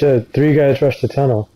three guys rush the tunnel.